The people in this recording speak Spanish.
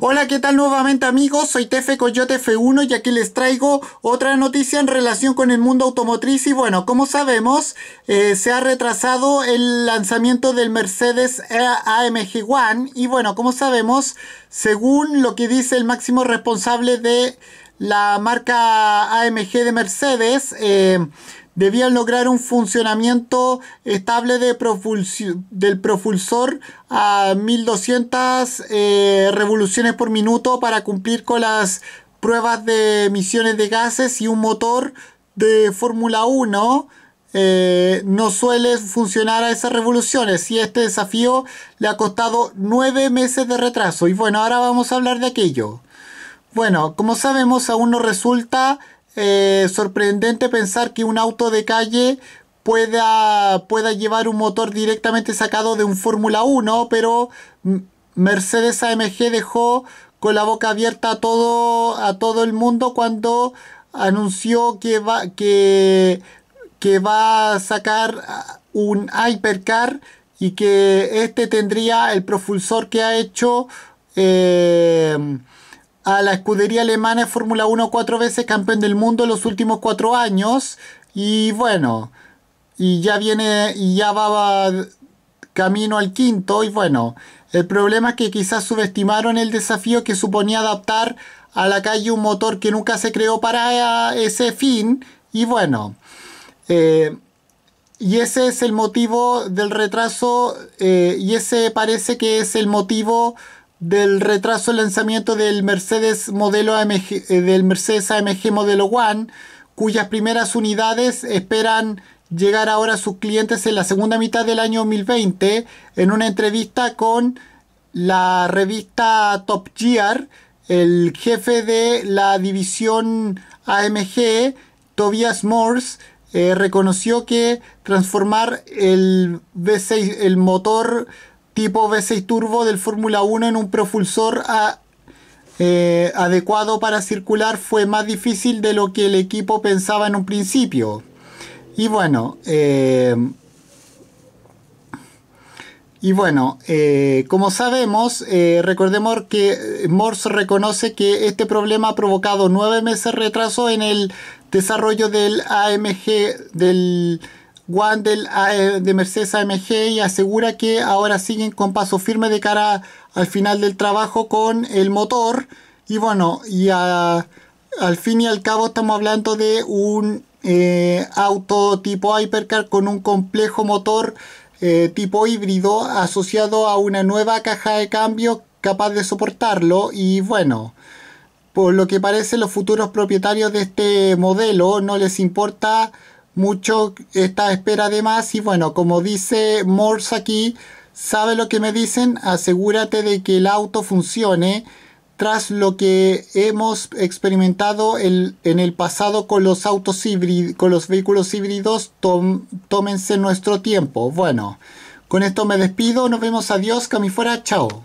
Hola, ¿qué tal nuevamente amigos? Soy Tefe Coyote F1 y aquí les traigo otra noticia en relación con el mundo automotriz y bueno, como sabemos, eh, se ha retrasado el lanzamiento del Mercedes AMG One y bueno, como sabemos, según lo que dice el máximo responsable de la marca AMG de Mercedes, eh, debían lograr un funcionamiento estable del propulsor a 1200 eh, revoluciones por minuto para cumplir con las pruebas de emisiones de gases y un motor de Fórmula 1 eh, no suele funcionar a esas revoluciones y este desafío le ha costado nueve meses de retraso y bueno ahora vamos a hablar de aquello bueno como sabemos aún no resulta eh, sorprendente pensar que un auto de calle pueda, pueda llevar un motor directamente sacado de un Fórmula 1, pero Mercedes AMG dejó con la boca abierta a todo, a todo el mundo cuando anunció que va, que, que va a sacar un hypercar y que este tendría el propulsor que ha hecho eh, a la escudería alemana de Fórmula 1 cuatro veces campeón del mundo en los últimos cuatro años. Y bueno, y ya viene, y ya va, camino al quinto. Y bueno, el problema es que quizás subestimaron el desafío que suponía adaptar a la calle un motor que nunca se creó para ese fin. Y bueno, eh, y ese es el motivo del retraso eh, y ese parece que es el motivo del retraso del lanzamiento del Mercedes, modelo AMG, eh, del Mercedes AMG Modelo One, cuyas primeras unidades esperan llegar ahora a sus clientes en la segunda mitad del año 2020, en una entrevista con la revista Top Gear, el jefe de la división AMG, Tobias Morse, eh, reconoció que transformar el V6, el motor tipo V6 turbo del Fórmula 1 en un propulsor eh, adecuado para circular fue más difícil de lo que el equipo pensaba en un principio. Y bueno, eh, y bueno, eh, como sabemos, recordemos que Morse reconoce que este problema ha provocado nueve meses de retraso en el desarrollo del AMG del Wandel eh, de Mercedes AMG y asegura que ahora siguen con paso firme de cara al final del trabajo con el motor. Y bueno, y al fin y al cabo estamos hablando de un eh, auto tipo Hypercar con un complejo motor eh, tipo híbrido asociado a una nueva caja de cambio capaz de soportarlo. Y bueno, por lo que parece los futuros propietarios de este modelo no les importa mucho esta espera de más y bueno, como dice Morse aquí, sabe lo que me dicen, asegúrate de que el auto funcione tras lo que hemos experimentado el, en el pasado con los autos híbridos, con los vehículos híbridos, tómense nuestro tiempo. Bueno, con esto me despido, nos vemos, adiós, cami fuera, chao.